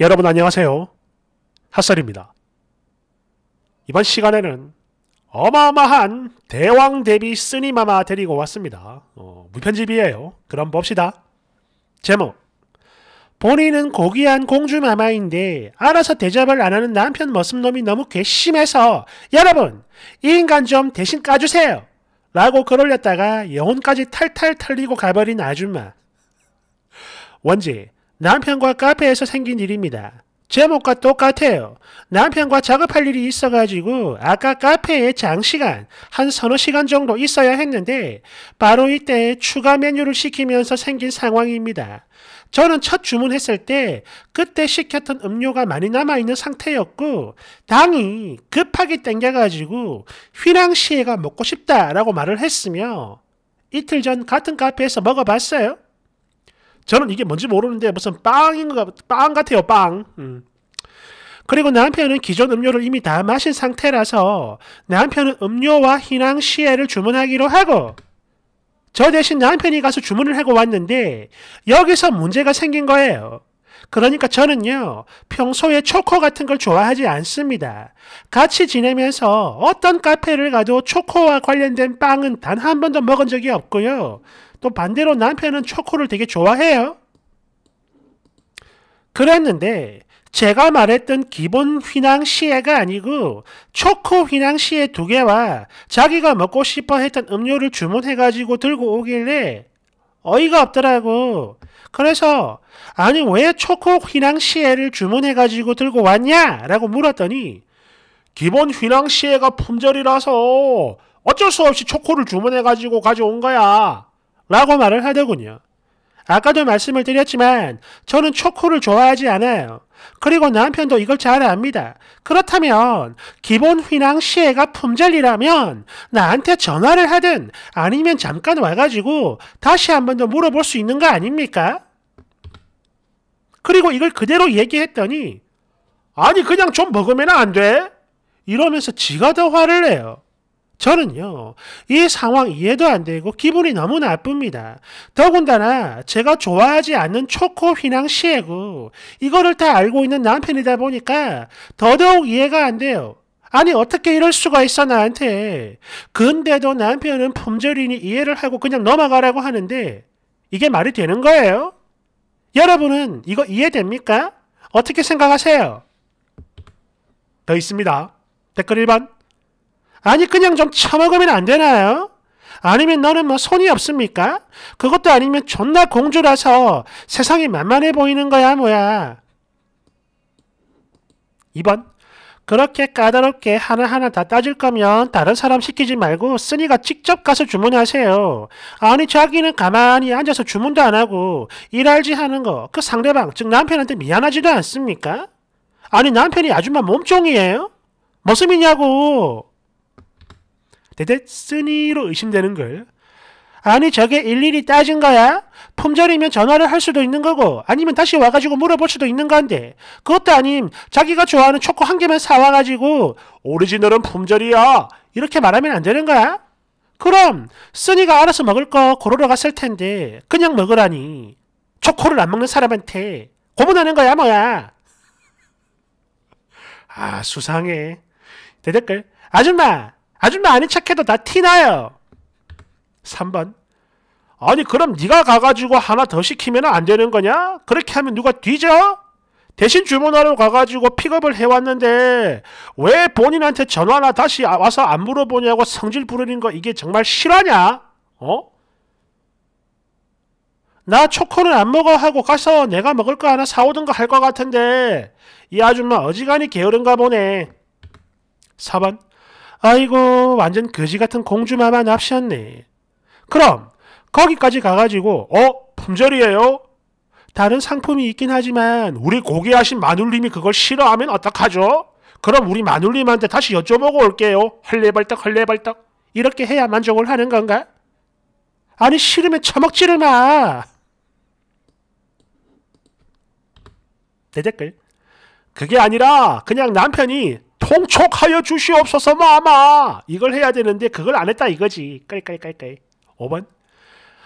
여러분 안녕하세요. 핫설입니다. 이번 시간에는 어마어마한 대왕 대비 쓰니마마 데리고 왔습니다. 어, 무편집이에요. 그럼 봅시다. 제목 본인은 고귀한 공주마마인데 알아서 대접을 안 하는 남편 머슴놈이 너무 괘씸해서 여러분 이 인간 좀 대신 까주세요. 라고 글 올렸다가 영혼까지 탈탈 털리고 가버린 아줌마. 원지 남편과 카페에서 생긴 일입니다. 제목과 똑같아요. 남편과 작업할 일이 있어가지고 아까 카페에 장시간 한 서너 시간 정도 있어야 했는데 바로 이때 추가 메뉴를 시키면서 생긴 상황입니다. 저는 첫 주문했을 때 그때 시켰던 음료가 많이 남아있는 상태였고 당이 급하게 땡겨가지고 휘낭시에가 먹고 싶다라고 말을 했으며 이틀 전 같은 카페에서 먹어봤어요. 저는 이게 뭔지 모르는데 무슨 빵인 것 같, 빵 같아요, 빵. 음. 그리고 남편은 기존 음료를 이미 다 마신 상태라서 남편은 음료와 희낭 시에를 주문하기로 하고 저 대신 남편이 가서 주문을 하고 왔는데 여기서 문제가 생긴 거예요. 그러니까 저는요, 평소에 초코 같은 걸 좋아하지 않습니다. 같이 지내면서 어떤 카페를 가도 초코와 관련된 빵은 단 한 번도 먹은 적이 없고요. 또 반대로 남편은 초코를 되게 좋아해요. 그랬는데 제가 말했던 기본 휘낭시에가 아니고 초코 휘낭시에 두 개와 자기가 먹고 싶어 했던 음료를 주문해가지고 들고 오길래 어이가 없더라고. 그래서 아니 왜 초코 휘낭시에를 주문해가지고 들고 왔냐? 라고 물었더니 기본 휘낭시에가 품절이라서 어쩔 수 없이 초코를 주문해가지고 가져온 거야. 라고 말을 하더군요. 아까도 말씀을 드렸지만 저는 초코를 좋아하지 않아요. 그리고 남편도 이걸 잘 압니다. 그렇다면 기본 휘낭 시혜가 품절이라면 나한테 전화를 하든 아니면 잠깐 와가지고 다시 한 번 더 물어볼 수 있는 거 아닙니까? 그리고 이걸 그대로 얘기했더니 아니 그냥 좀 먹으면 안 돼? 이러면서 지가 더 화를 내요. 저는요, 이 상황 이해도 안 되고 기분이 너무 나쁩니다. 더군다나 제가 좋아하지 않는 초코 휘낭 시에고 이거를 다 알고 있는 남편이다 보니까 더더욱 이해가 안 돼요. 아니 어떻게 이럴 수가 있어 나한테. 근데도 남편은 품절이니 이해를 하고 그냥 넘어가라고 하는데 이게 말이 되는 거예요? 여러분은 이거 이해됩니까? 어떻게 생각하세요? 더 있습니다. 댓글 1번. 아니 그냥 좀 처먹으면 안 되나요? 아니면 너는 뭐 손이 없습니까? 그것도 아니면 존나 공주라서 세상이 만만해 보이는 거야 뭐야. 2번 그렇게 까다롭게 하나하나 다 따질 거면 다른 사람 시키지 말고 쓰니가 직접 가서 주문하세요. 아니 자기는 가만히 앉아서 주문도 안 하고 일할지 하는 거 그 상대방 즉 남편한테 미안하지도 않습니까? 아니 남편이 아줌마 몸종이에요? 무슨 이냐고 대대 쓰니로 의심되는 걸 아니 저게 일일이 따진 거야? 품절이면 전화를 할 수도 있는 거고 아니면 다시 와가지고 물어볼 수도 있는 건데 그것도 아님 자기가 좋아하는 초코 한 개만 사와가지고 오리지널은 품절이야 이렇게 말하면 안 되는 거야? 그럼 쓰니가 알아서 먹을 거 고르러 갔을 텐데 그냥 먹으라니 초코를 안 먹는 사람한테 고문하는 거야 뭐야 아 수상해 대댓글 아줌마 아줌마 아닌 척해도 다 티나요. 3번 아니 그럼 네가 가가지고 하나 더 시키면 안 되는 거냐? 그렇게 하면 누가 뒤져? 대신 주문하러 가가지고 픽업을 해왔는데 왜 본인한테 전화나 다시 아, 와서 안 물어보냐고 성질 부르는 거 이게 정말 실화냐? 어? 나 초코는 안 먹어 하고 가서 내가 먹을 거 하나 사오든가 할것 같은데 이 아줌마 어지간히 게으른가 보네. 4번 아이고 완전 거지 같은 공주마마 납셨네. 그럼 거기까지 가가지고 어? 품절이에요? 다른 상품이 있긴 하지만 우리 고개하신 마눌님이 그걸 싫어하면 어떡하죠? 그럼 우리 마눌님한테 다시 여쭤보고 올게요. 헐레벌떡 헐레벌떡 이렇게 해야 만족을 하는 건가? 아니 싫으면 처먹지를 마. 내 댓글. 그게 아니라 그냥 남편이 통촉하여 주시옵소서 마마 이걸 해야 되는데 그걸 안 했다 이거지 깔깔깔깔 5번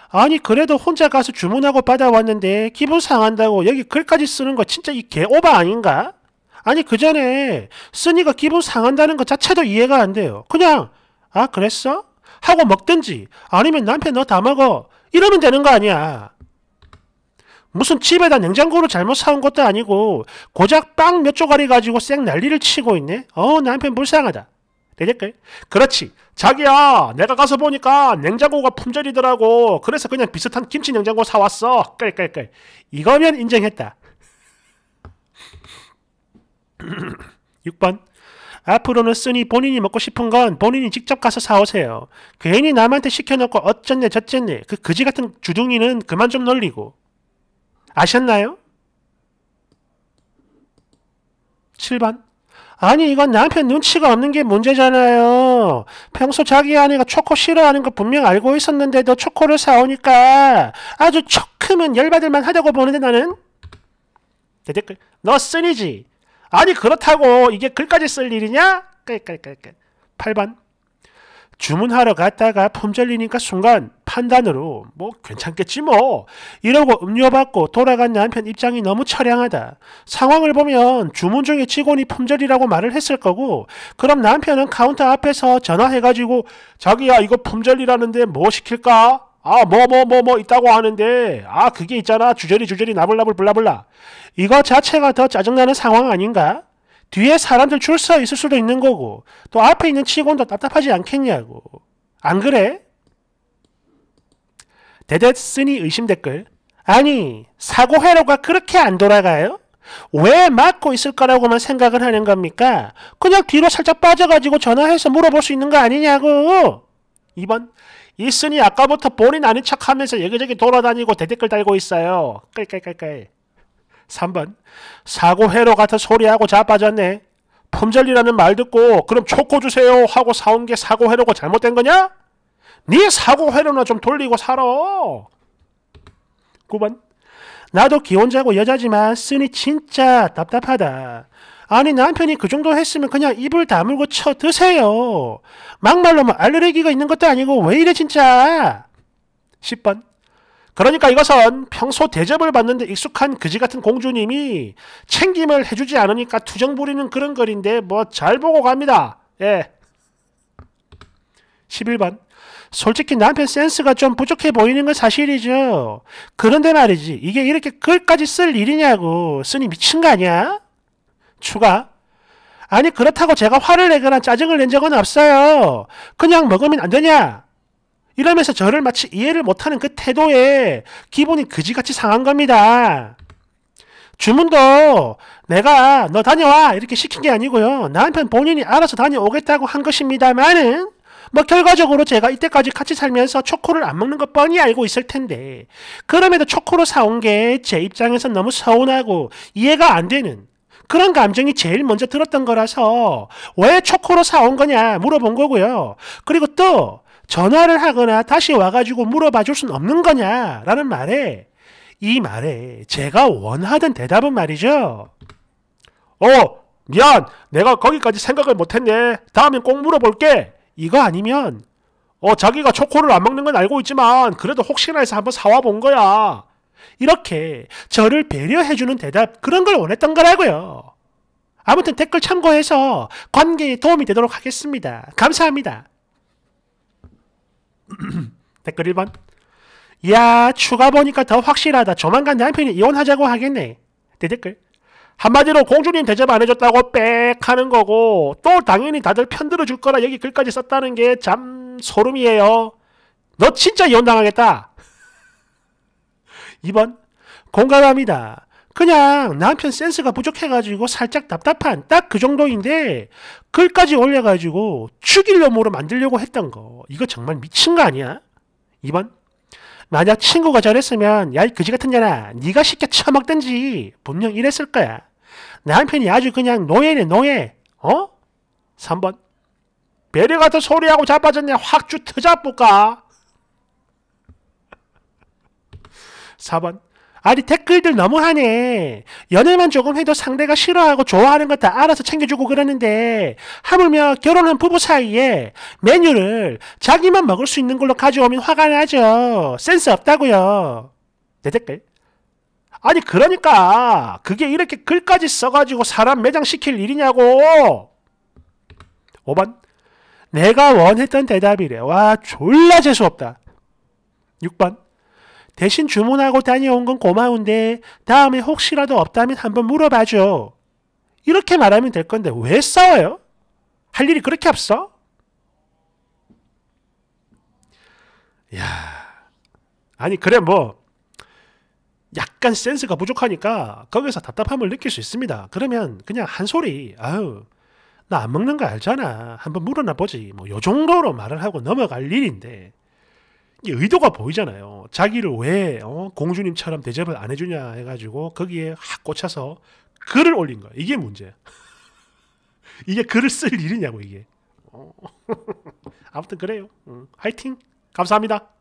아니 그래도 혼자 가서 주문하고 받아왔는데 기분 상한다고 여기 글까지 쓰는 거 진짜 이 개오바 아닌가? 아니 그 전에 쓰니까 기분 상한다는 것 자체도 이해가 안 돼요 그냥 아 그랬어? 하고 먹든지 아니면 남편 너 다 먹어 이러면 되는 거 아니야 무슨 집에다 냉장고를 잘못 사온 것도 아니고 고작 빵 몇 조가리 가지고 쌩 난리를 치고 있네. 어 남편 불쌍하다. 되겠까 그렇지. 자기야 내가 가서 보니까 냉장고가 품절이더라고. 그래서 그냥 비슷한 김치 냉장고 사왔어. 깔깔깔. 이거면 인정했다. 6번 앞으로는 쓰니 본인이 먹고 싶은 건 본인이 직접 가서 사오세요. 괜히 남한테 시켜놓고 어쨌네 저쨌네 그 그지 같은 주둥이는 그만 좀 놀리고 아셨나요? 7번. 아니 이건 남편 눈치가 없는 게 문제잖아요. 평소 자기 아내가 초코 싫어하는 거 분명 알고 있었는데도 초코를 사오니까 아주 초크면 열받을만 하다고 보는데 나는 대댓글 너 쓰니지. 아니 그렇다고 이게 글까지 쓸 일이냐? 깔깔깔깔. 8번. 주문하러 갔다가 품절리니까 순간 판단으로 뭐 괜찮겠지 뭐 이러고 음료받고 돌아간 남편 입장이 너무 처량하다. 상황을 보면 주문 중에 직원이 품절이라고 말을 했을 거고 그럼 남편은 카운터 앞에서 전화해가지고 자기야 이거 품절이라는데 뭐 시킬까? 아, 뭐, 뭐, 뭐, 뭐 있다고 하는데, 아, 그게 있잖아. 주저리, 주저리, 나불나불 블라블라. 이거 자체가 더 짜증나는 상황 아닌가? 뒤에 사람들 줄 서 있을 수도 있는 거고, 또 앞에 있는 직원도 답답하지 않겠냐고. 안 그래? 대대스니 의심 댓글 아니 사고 회로가 그렇게 안 돌아가요? 왜 막고 있을 거라고만 생각을 하는 겁니까? 그냥 뒤로 살짝 빠져가지고 전화해서 물어볼 수 있는 거 아니냐고 2번 있으니 아까부터 본인 아닌 척하면서 여기저기 돌아다니고 대댓글 달고 있어요 깔깔깔깔 3번 사고 회로 같은 소리하고 자빠졌네 품절이라는 말 듣고 그럼 초코 주세요 하고 사온 게 사고 회로고 잘못된 거냐? 네 사고 회로나 좀 돌리고 살아. 9번 나도 기혼자고 여자지만 쓰니 진짜 답답하다. 아니 남편이 그 정도 했으면 그냥 입을 다물고 쳐 드세요. 막말로 뭐 알레르기가 있는 것도 아니고 왜 이래 진짜. 10번 그러니까 이것은 평소 대접을 받는데 익숙한 그지 같은 공주님이 챙김을 해주지 않으니까 투정 부리는 그런 글인데 뭐 잘 보고 갑니다. 예. 11번 솔직히 남편 센스가 좀 부족해 보이는 건 사실이죠. 그런데 말이지, 이게 이렇게 글까지 쓸 일이냐고. 쓰니 미친 거 아니야? 추가. 아니, 그렇다고 제가 화를 내거나 짜증을 낸 적은 없어요. 그냥 먹으면 안 되냐? 이러면서 저를 마치 이해를 못하는 그 태도에 기분이 그지같이 상한 겁니다. 주문도 내가 너 다녀와 이렇게 시킨 게 아니고요. 남편 본인이 알아서 다녀오겠다고 한 것입니다만은 뭐 결과적으로 제가 이때까지 같이 살면서 초코를 안 먹는 것 뻔히 알고 있을 텐데 그럼에도 초코로 사온 게 제 입장에서 너무 서운하고 이해가 안 되는 그런 감정이 제일 먼저 들었던 거라서 왜 초코로 사온 거냐 물어본 거고요. 그리고 또 전화를 하거나 다시 와가지고 물어봐 줄 순 없는 거냐라는 말에 이 말에 제가 원하던 대답은 말이죠. 어, 미안. 내가 거기까지 생각을 못했네. 다음엔 꼭 물어볼게. 이거 아니면 어 자기가 초코를 안 먹는 건 알고 있지만 그래도 혹시나 해서 한번 사와 본 거야. 이렇게 저를 배려해주는 대답 그런 걸 원했던 거라고요. 아무튼 댓글 참고해서 관계에 도움이 되도록 하겠습니다. 감사합니다. 댓글 1번 야 추가 보니까 더 확실하다. 조만간 남편이 이혼하자고 하겠네. 대댓글 네, 한마디로 공주님 대접 안 해줬다고 빽 하는 거고 또 당연히 다들 편들어 줄 거라 여기 글까지 썼다는 게 참 소름이에요. 너 진짜 연당하겠다. 2번 공감합니다. 그냥 남편 센스가 부족해가지고 살짝 답답한 딱 그 정도인데 글까지 올려가지고 죽일 놈으로 만들려고 했던 거 이거 정말 미친 거 아니야? 2번 만약 친구가 저랬으면 야이 그지 같은 년아 네가 쉽게 처먹든지 분명 이랬을 거야. 남편이 아주 그냥 노예네 노예. 어? 3번 배려 같은 소리하고 자빠졌냐 확주 터잡을까? 4번 아니 댓글들 너무하네. 연애만 조금 해도 상대가 싫어하고 좋아하는 것다 알아서 챙겨주고 그러는데 하물며 결혼한 부부 사이에 메뉴를 자기만 먹을 수 있는 걸로 가져오면 화가 나죠. 센스 없다고요. 내 댓글. 아니 그러니까 그게 이렇게 글까지 써가지고 사람 매장시킬 일이냐고. 5번. 내가 원했던 대답이래. 와 졸라 재수없다. 6번. 대신 주문하고 다녀온 건 고마운데 다음에 혹시라도 없다면 한번 물어봐줘. 이렇게 말하면 될 건데 왜 싸워요? 할 일이 그렇게 없어? 야 아니 그래 뭐 약간 센스가 부족하니까 거기서 답답함을 느낄 수 있습니다. 그러면 그냥 한 소리 아유 나안 먹는 거 알잖아 한번 물어나 보지 뭐 요 정도로 말을 하고 넘어갈 일인데 의도가 보이잖아요. 자기를 왜 어, 공주님처럼 대접을 안 해주냐 해가지고 거기에 확 꽂혀서 글을 올린 거야. 이게 문제 이게 글을 쓸 일이냐고 이게. 어. 아무튼 그래요. 화이팅. 감사합니다.